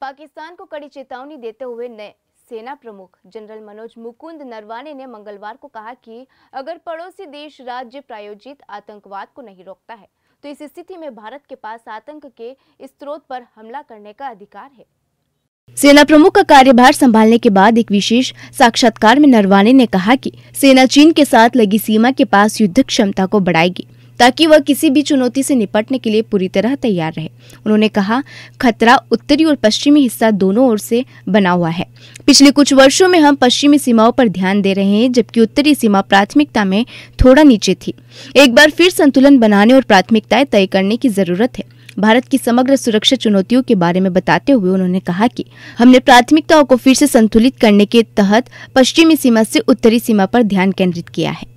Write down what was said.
पाकिस्तान को कड़ी चेतावनी देते हुए नए सेना प्रमुख जनरल मनोज मुकुंद नरवाने ने मंगलवार को कहा कि अगर पड़ोसी देश राज्य प्रायोजित आतंकवाद को नहीं रोकता है तो इस स्थिति में भारत के पास आतंक के स्रोत पर हमला करने का अधिकार है सेना प्रमुख का कार्यभार संभालने के बाद एक विशेष साक्षात्कार में नरवाने ने कहा कि सेना चीन के साथ लगी सीमा के पास युद्ध क्षमता को बढ़ाएगी ताकि वह किसी भी चुनौती से निपटने के लिए पूरी तरह तैयार रहे उन्होंने कहा खतरा उत्तरी और पश्चिमी हिस्सा दोनों ओर से बना हुआ है पिछले कुछ वर्षों में हम पश्चिमी सीमाओं पर ध्यान दे रहे हैं जबकि उत्तरी सीमा प्राथमिकता में थोड़ा नीचे थी एक बार फिर संतुलन बनाने और प्राथमिकताएं तय करने की जरूरत है भारत की समग्र सुरक्षा चुनौतियों के बारे में बताते हुए उन्होंने कहा कि हमने प्राथमिकताओं को फिर से संतुलित करने के तहत पश्चिमी सीमा से उत्तरी सीमा पर ध्यान केंद्रित किया है